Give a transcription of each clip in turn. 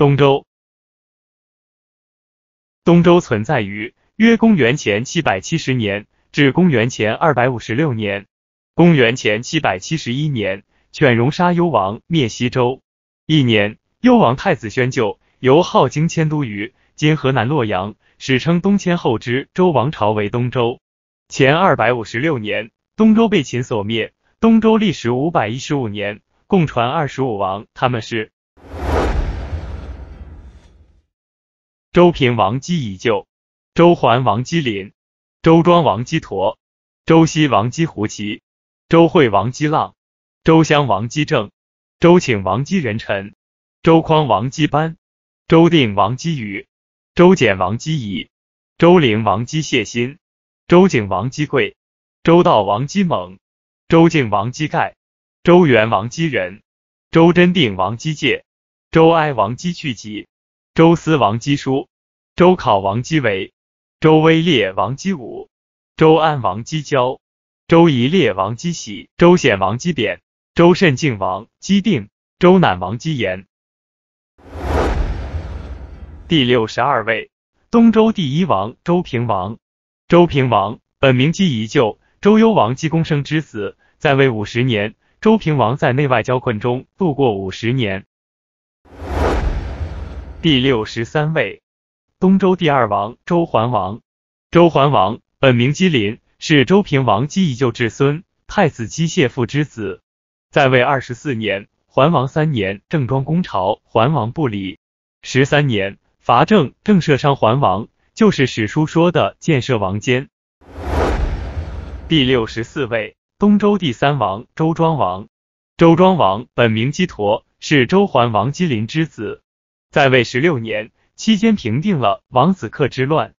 东周，东周存在于约公元前七百七十年至公元前二百五十六年。公元前七百七十一年，犬戎杀幽王，灭西周。一年，幽王太子宣就由镐京迁都于今河南洛阳，史称东迁后之周王朝为东周。前二百五十六年，东周被秦所灭。东周历时五百一十五年，共传二十五王，他们是。周平王姬以旧，周桓王姬林，周庄王姬陀，周西王姬胡齐，周惠王姬浪，周襄王姬正，周请王姬仁臣，周匡王姬班，周定王姬余，周简王姬乙，周灵王姬谢新，周景王姬贵，周道王姬猛，周敬王姬盖，周元王姬仁，周真定王姬介，周哀王姬去疾。周思王姬叔，周考王姬维，周威烈王姬武，周安王姬交，周仪烈王姬喜，周显王姬典，周慎敬王姬定，周赧王姬延。第六十二位，东周第一王周平王。周平王本名姬宜臼，周幽王姬公生之子，在位五十年。周平王在内外交困中度过五十年。第六十三位，东周第二王周桓王。周桓王本名姬林，是周平王姬宜臼之孙，太子姬泄父之子。在位二十四年，桓王三年郑庄公朝，桓王不礼。十三年伐郑，郑射伤桓王，就是史书说的建设王坚。第六十四位，东周第三王周庄王。周庄王本名姬陀，是周桓王姬林之子。在位十六年期间，平定了王子克之乱。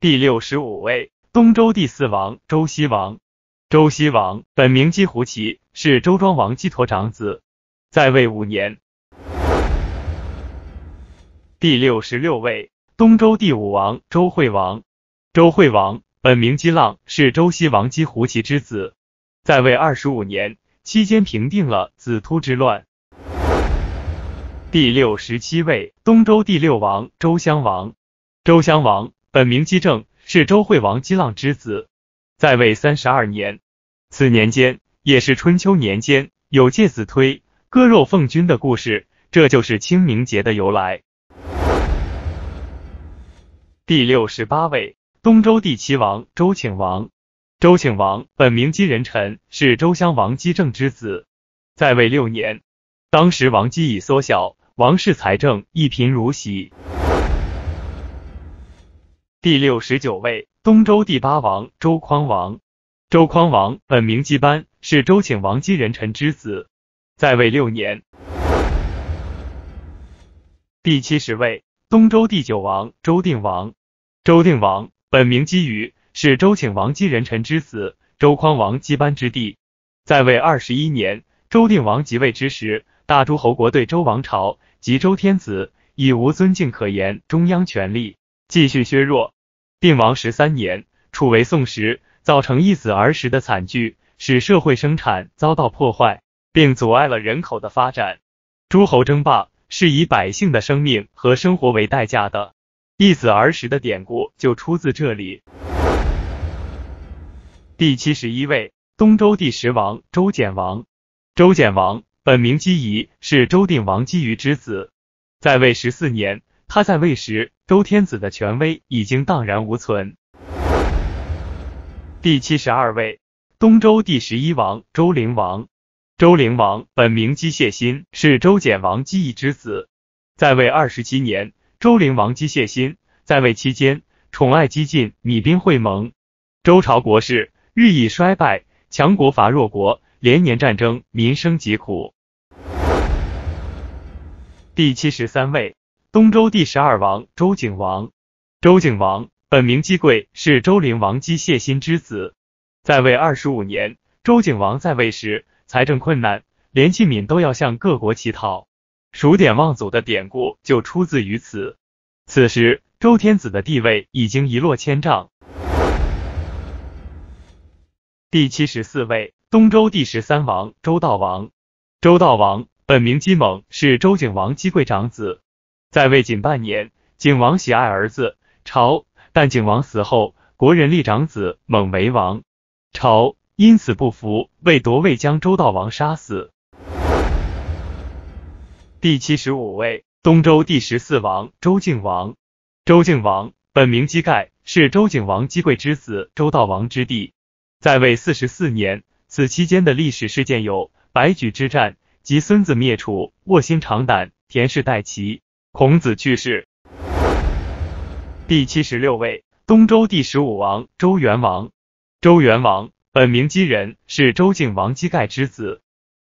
第六十五位东周第四王周西王，周西王本名姬胡齐，是周庄王姬佗长子，在位五年。第六十六位东周第五王周惠王，周惠王本名姬浪，是周西王姬胡齐之子，在位二十五年期间，平定了子突之乱。第六十七位东周第六王周襄王，周襄王本名姬政，是周惠王姬浪之子，在位三十二年。此年间也是春秋年间，有介子推割肉奉君的故事，这就是清明节的由来。第六十八位东周第七王周顷王，周顷王本名姬仁臣，是周襄王姬政之子，在位六年。当时王姬已缩小。王室财政一贫如洗。第六十九位东周第八王周匡王，周匡王本名姬班，是周顷王姬人臣之子，在位六年。第七十位东周第九王周定王，周定王本名姬余，是周顷王姬人臣之子，周匡王姬班之弟，在位二十一年。周定王即位之时，大诸侯国对周王朝。及周天子已无尊敬可言，中央权力继续削弱。定王十三年，楚为宋时，造成一子儿时的惨剧，使社会生产遭到破坏，并阻碍了人口的发展。诸侯争霸是以百姓的生命和生活为代价的。一子儿时的典故就出自这里。第七十一位，东周第十王，周简王。周简王。本名姬仪，是周定王姬余之子，在位十四年。他在位时，周天子的权威已经荡然无存。第七十二位，东周第十一王周灵王。周灵王本名姬谢欣，是周简王姬仪之子，在位二十七年。周灵王姬谢欣在位期间，宠爱姬晋、米兵会盟，周朝国势日益衰败，强国伐弱国，连年战争，民生疾苦。第七十三位，东周第十二王周景王。周景王本名姬贵，是周灵王姬谢欣之子。在位二十五年。周景王在位时，财政困难，连器皿都要向各国乞讨。数典忘祖的典故就出自于此。此时，周天子的地位已经一落千丈。第七十四位，东周第十三王周悼王。周悼王。本名姬猛，是周景王姬贵长子，在位仅半年。景王喜爱儿子朝，但景王死后，国人立长子猛为王朝，因此不服，为夺位将周道王杀死。第七十五位东周第十四王周敬王。周敬王本名姬盖，是周景王姬贵之子，周道王之弟，在位四十四年。此期间的历史事件有白举之战。及孙子灭楚，卧薪尝胆，田氏代齐。孔子去世。第七十六位，东周第十五王周元王。周元王本名姬仁，是周敬王姬盖之子。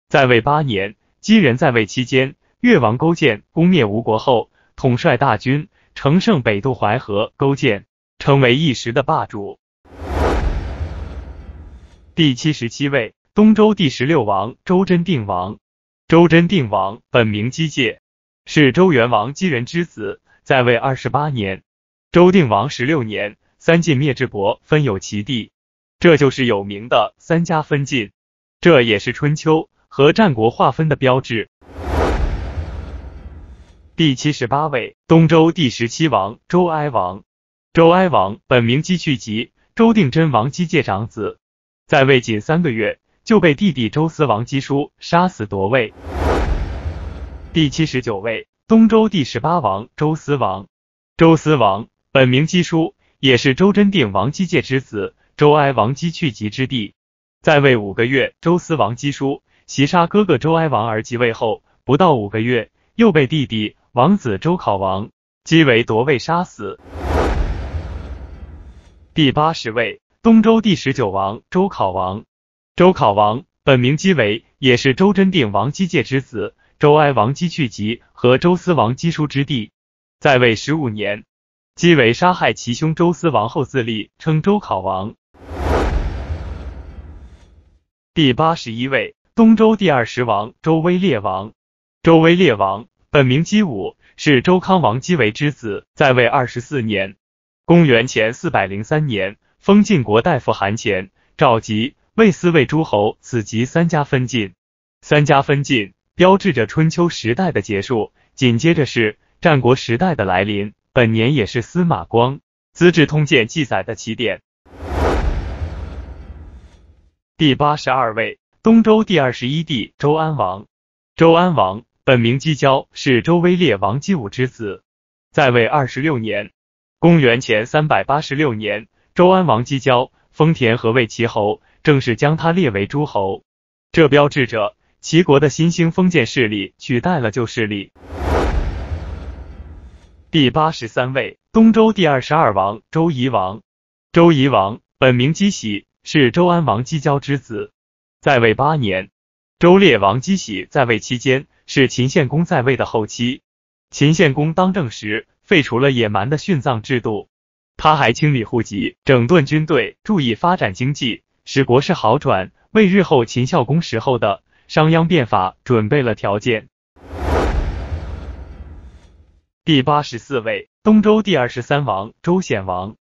在位八年。姬仁在位期间，越王勾践攻灭吴国后，统帅大军，乘胜北渡淮河，勾践成为一时的霸主。第七十七位，东周第十六王周真定王。周真定王本名姬介，是周元王姬人之子，在位二十八年。周定王十六年，三晋灭智伯，分有其地，这就是有名的三家分晋，这也是春秋和战国划分的标志。第七十八位东周第十七王周哀王，周哀王本名姬去疾，周定真王姬介长子，在位仅三个月。就被弟弟周思王姬叔杀死夺位。第七十九位东周第十八王周思王，周思王本名姬叔，也是周真定王姬介之子，周哀王姬去疾之弟。在位五个月，周思王姬叔袭杀哥哥周哀王而即位后，不到五个月又被弟弟王子周考王姬为夺位杀死。第八十位东周第十九王周考王。周考王本名姬维，也是周真定王姬介之子，周哀王姬去疾和周思王姬叔之弟，在位十五年。姬维杀害其兄周思王后自立，称周考王。第八十一位东周第二十王周威烈王。周威烈王本名姬武，是周康王姬维之子，在位二十四年。公元前四百零三年，封晋国大夫韩虔、赵籍。魏斯魏诸侯，此即三家分晋。三家分晋标志着春秋时代的结束，紧接着是战国时代的来临。本年也是司马光《资治通鉴》记载的起点。第八十二位，东周第二十一帝周安王。周安王本名姬郊，是周威烈王姬武之子，在位二十六年。公元前三百八十六年，周安王姬郊封田和为齐侯。正式将他列为诸侯，这标志着齐国的新兴封建势力取代了旧势力。第八十三位东周第二十二王周夷王，周夷王本名姬喜，是周安王姬交之子，在位八年。周烈王姬喜在位期间是秦献公在位的后期。秦献公当政时废除了野蛮的殉葬制度，他还清理户籍，整顿军队，注意发展经济。使国势好转，为日后秦孝公时候的商鞅变法准备了条件。第八十四位东周第二十三王周显王。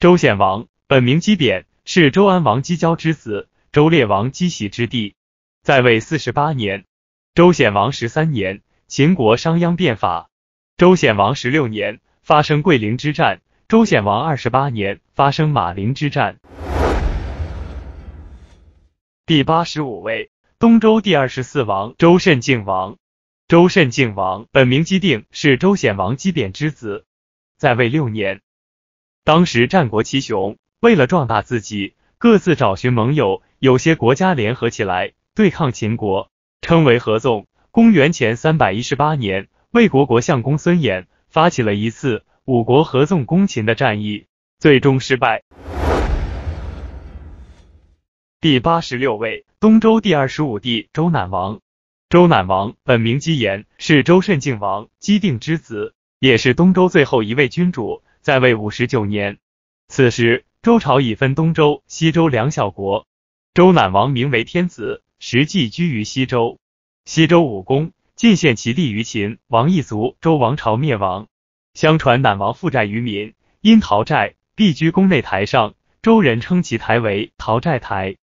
周显王本名姬扁，是周安王姬交之子，周烈王姬喜之弟，在位四十八年。周显王十三年，秦国商鞅变法；周显王十六年，发生桂陵之战；周显王二十八年，发生马陵之战。第八十五位，东周第二十四王周慎敬王。周慎敬王本名姬定，是周显王姬扁之子，在位六年。当时战国七雄为了壮大自己，各自找寻盟友，有些国家联合起来对抗秦国，称为合纵。公元前三百一十八年，魏国国相公孙衍发起了一次五国合纵攻秦的战役，最终失败。第八十六位东周第二十五帝周赧王。周赧王本名姬延，是周慎敬王姬定之子，也是东周最后一位君主，在位五十九年。此时，周朝已分东周、西周两小国。周赧王名为天子，实际居于西周。西周武功尽献其力于秦，王一族，周王朝灭亡。相传，赧王负债于民，因逃债，避居宫内台上，周人称其台为逃债台。